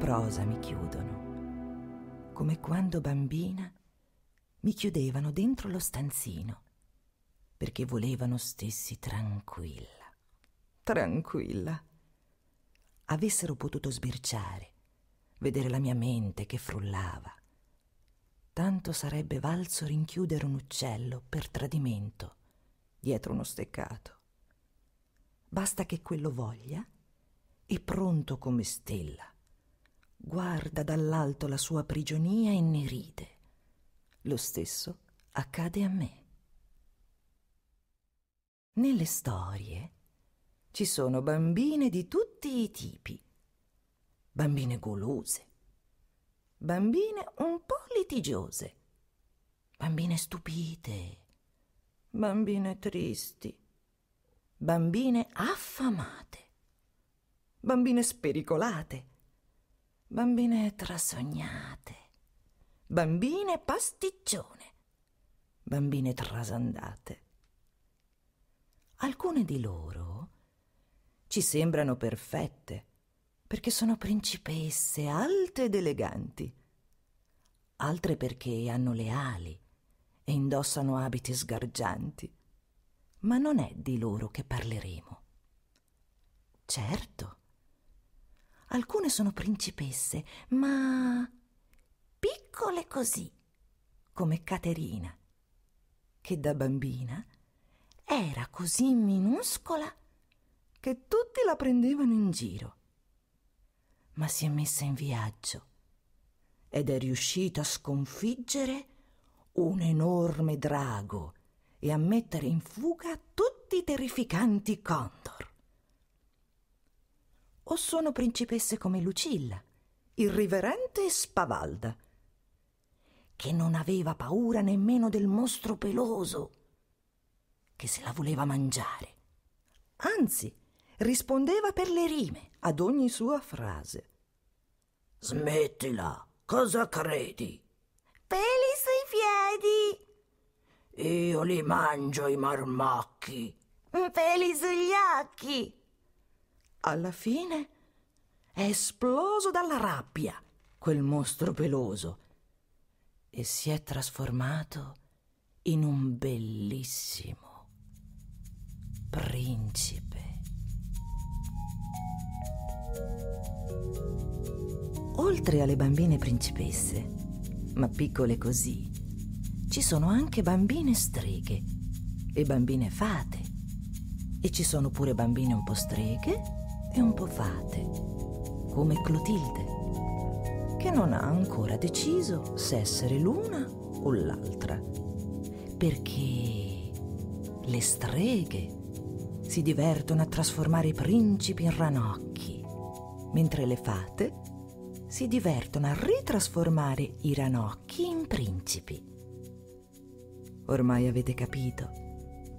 prosa mi chiudono, come quando bambina mi chiudevano dentro lo stanzino, perché volevano stessi tranquilla, tranquilla. Avessero potuto sbirciare, vedere la mia mente che frullava. Tanto sarebbe valso rinchiudere un uccello per tradimento dietro uno steccato. Basta che quello voglia e pronto come stella guarda dall'alto la sua prigionia e ne ride. Lo stesso accade a me. Nelle storie ci sono bambine di tutti i tipi, bambine golose, bambine un po' litigiose, bambine stupite, bambine tristi, bambine affamate, bambine spericolate, bambine trasognate, bambine pasticcione, bambine trasandate. Alcune di loro ci sembrano perfette perché sono principesse alte ed eleganti, altre perché hanno le ali e indossano abiti sgargianti. Ma non è di loro che parleremo. Certo Alcune sono principesse, ma piccole così, come Caterina, che da bambina era così minuscola che tutti la prendevano in giro. Ma si è messa in viaggio ed è riuscita a sconfiggere un enorme drago e a mettere in fuga tutti i terrificanti condor o sono principesse come Lucilla, irriverente e spavalda, che non aveva paura nemmeno del mostro peloso, che se la voleva mangiare. Anzi, rispondeva per le rime ad ogni sua frase. Smettila, cosa credi? Peli sui piedi. Io li mangio i marmacchi. Peli sugli occhi. Alla fine è esploso dalla rabbia quel mostro peloso e si è trasformato in un bellissimo principe. Oltre alle bambine principesse, ma piccole così, ci sono anche bambine streghe e bambine fate. E ci sono pure bambine un po' streghe e un po' fate, come Clotilde, che non ha ancora deciso se essere l'una o l'altra, perché le streghe si divertono a trasformare i principi in ranocchi, mentre le fate si divertono a ritrasformare i ranocchi in principi. Ormai avete capito,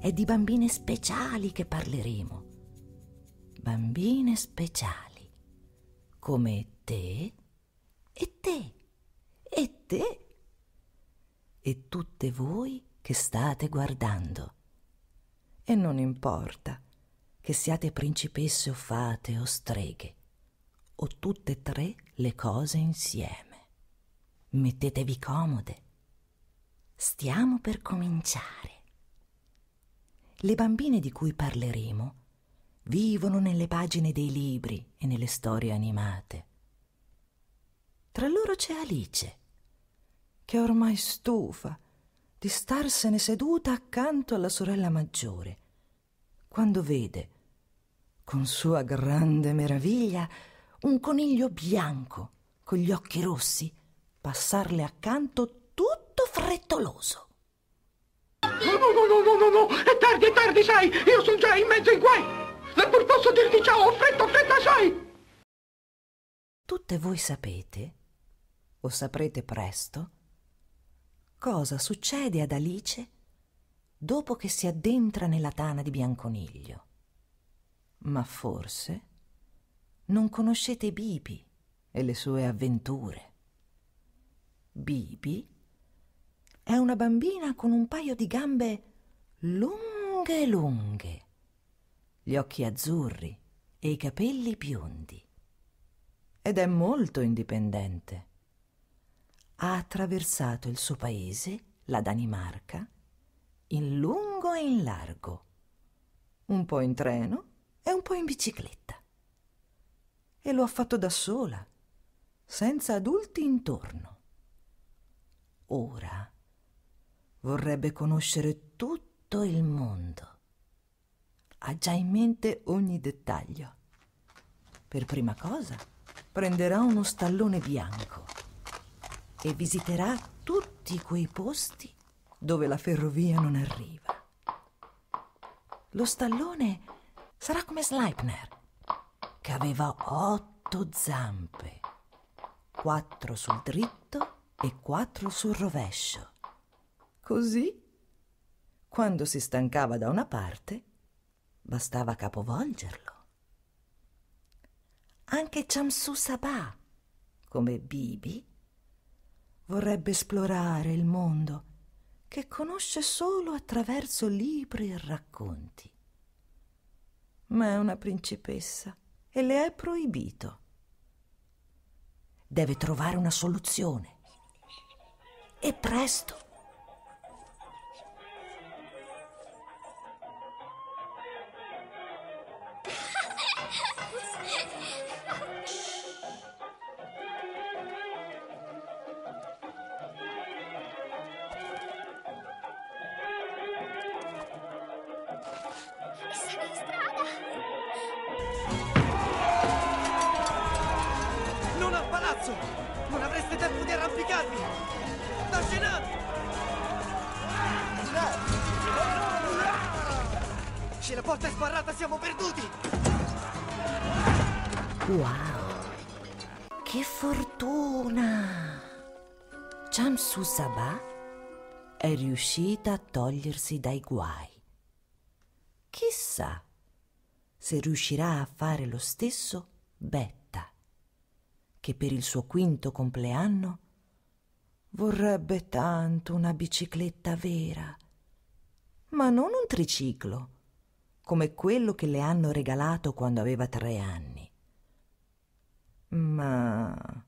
è di bambine speciali che parleremo bambine speciali, come te e te e te e tutte voi che state guardando. E non importa che siate principesse o fate o streghe, o tutte e tre le cose insieme. Mettetevi comode. Stiamo per cominciare. Le bambine di cui parleremo vivono nelle pagine dei libri e nelle storie animate. Tra loro c'è Alice, che è ormai stufa di starsene seduta accanto alla sorella maggiore, quando vede, con sua grande meraviglia, un coniglio bianco con gli occhi rossi passarle accanto tutto frettoloso. No, no, no, no, no, no, è tardi, è tardi, sai, io sono già in mezzo ai guai. E pur posso dirti ciao, fretta, fretta, sai! Tutte voi sapete, o saprete presto, cosa succede ad Alice dopo che si addentra nella tana di Bianconiglio. Ma forse non conoscete Bibi e le sue avventure. Bibi è una bambina con un paio di gambe lunghe lunghe gli occhi azzurri e i capelli biondi. Ed è molto indipendente. Ha attraversato il suo paese, la Danimarca, in lungo e in largo, un po' in treno e un po' in bicicletta. E lo ha fatto da sola, senza adulti intorno. Ora vorrebbe conoscere tutto il mondo ha già in mente ogni dettaglio. Per prima cosa prenderà uno stallone bianco e visiterà tutti quei posti dove la ferrovia non arriva. Lo stallone sarà come Sleipner, che aveva otto zampe, quattro sul dritto e quattro sul rovescio. Così, quando si stancava da una parte, bastava capovolgerlo. Anche Chamsu Sabah, come Bibi, vorrebbe esplorare il mondo che conosce solo attraverso libri e racconti. Ma è una principessa e le è proibito. Deve trovare una soluzione. E presto. porta è sbarrata, siamo perduti! Wow! Che fortuna! Chamsu Sabah è riuscita a togliersi dai guai. Chissà se riuscirà a fare lo stesso Betta, che per il suo quinto compleanno vorrebbe tanto una bicicletta vera, ma non un triciclo come quello che le hanno regalato quando aveva tre anni. Ma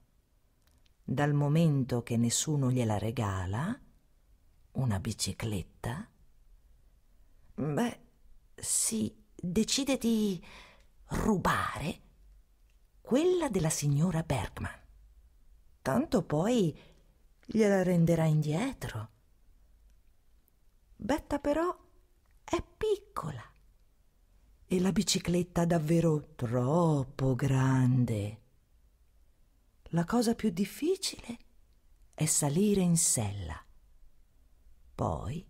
dal momento che nessuno gliela regala, una bicicletta? Beh, sì, decide di rubare quella della signora Bergman. Tanto poi gliela renderà indietro. Betta però è piccola e la bicicletta davvero troppo grande. La cosa più difficile è salire in sella. Poi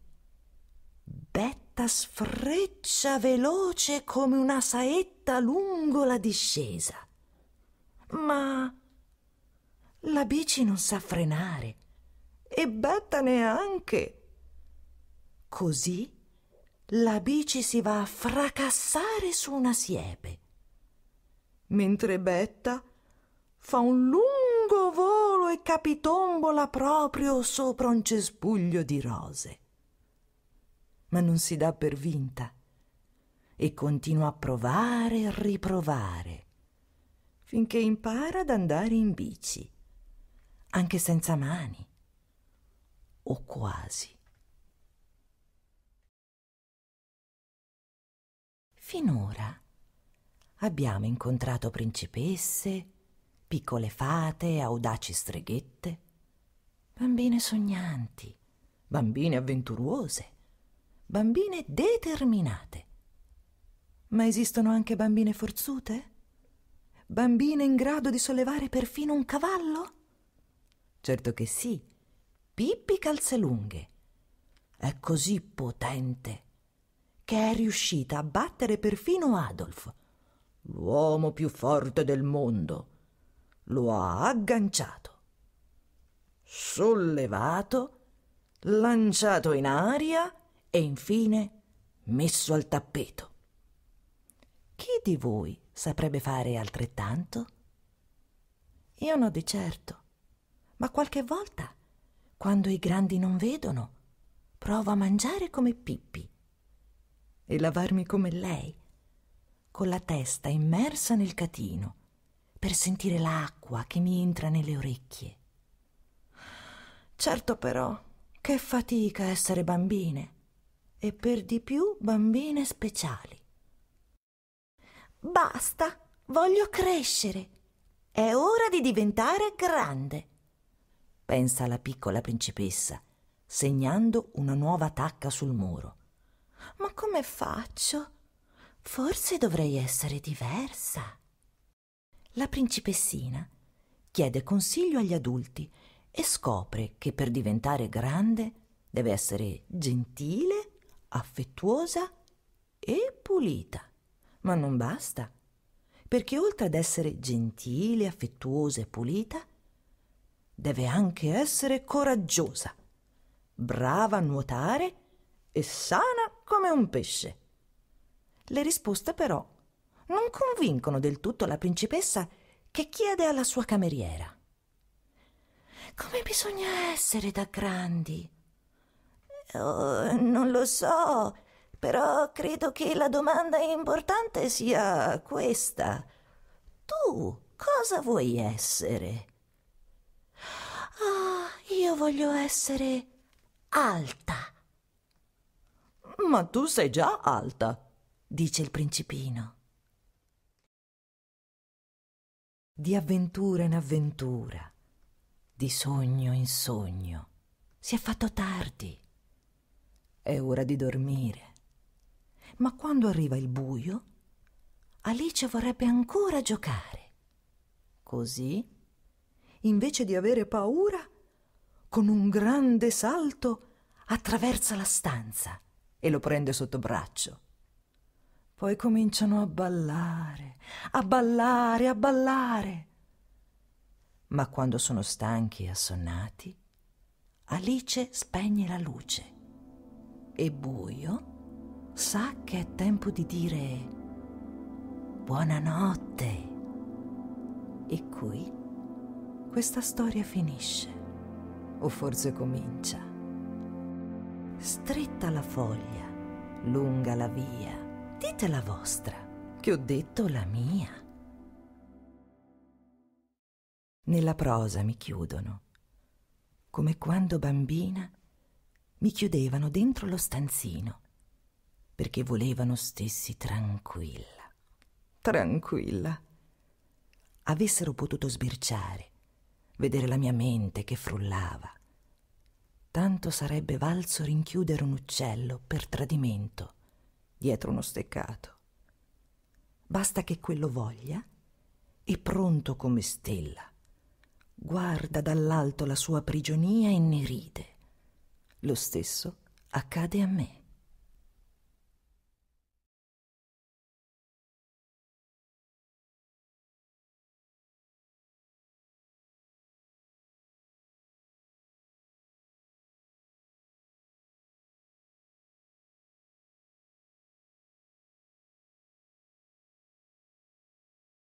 Betta sfreccia veloce come una saetta lungo la discesa. Ma la bici non sa frenare e Betta neanche. Così la bici si va a fracassare su una siepe. Mentre Betta fa un lungo volo e capitombola proprio sopra un cespuglio di rose. Ma non si dà per vinta e continua a provare e riprovare finché impara ad andare in bici, anche senza mani, o quasi. Finora abbiamo incontrato principesse, piccole fate, audaci streghette, bambine sognanti, bambine avventurose, bambine determinate. Ma esistono anche bambine forzute? Bambine in grado di sollevare perfino un cavallo? Certo che sì. Pippi Calzelunghe è così potente che è riuscita a battere perfino Adolf, l'uomo più forte del mondo. Lo ha agganciato, sollevato, lanciato in aria e infine messo al tappeto. Chi di voi saprebbe fare altrettanto? Io no di certo, ma qualche volta, quando i grandi non vedono, provo a mangiare come Pippi e lavarmi come lei, con la testa immersa nel catino, per sentire l'acqua che mi entra nelle orecchie. Certo però, che fatica essere bambine, e per di più bambine speciali. Basta, voglio crescere. È ora di diventare grande, pensa la piccola principessa, segnando una nuova tacca sul muro. Ma come faccio? Forse dovrei essere diversa. La principessina chiede consiglio agli adulti e scopre che per diventare grande deve essere gentile, affettuosa e pulita. Ma non basta, perché oltre ad essere gentile, affettuosa e pulita, deve anche essere coraggiosa, brava a nuotare e sana come un pesce. Le risposte però non convincono del tutto la principessa che chiede alla sua cameriera. Come bisogna essere da grandi? Oh, non lo so, però credo che la domanda importante sia questa. Tu cosa vuoi essere? oh, io voglio essere alta. Ma tu sei già alta, dice il principino. Di avventura in avventura, di sogno in sogno, si è fatto tardi. È ora di dormire. Ma quando arriva il buio, Alice vorrebbe ancora giocare. Così, invece di avere paura, con un grande salto attraversa la stanza e lo prende sotto braccio. Poi cominciano a ballare, a ballare, a ballare. Ma quando sono stanchi e assonnati, Alice spegne la luce e Buio sa che è tempo di dire buonanotte. E qui questa storia finisce, o forse comincia stretta la foglia, lunga la via. Dite la vostra, che ho detto la mia. Nella prosa mi chiudono, come quando bambina mi chiudevano dentro lo stanzino, perché volevano stessi tranquilla. Tranquilla. Avessero potuto sbirciare, vedere la mia mente che frullava tanto sarebbe valso rinchiudere un uccello per tradimento dietro uno steccato. Basta che quello voglia e pronto come stella guarda dall'alto la sua prigionia e ne ride. Lo stesso accade a me.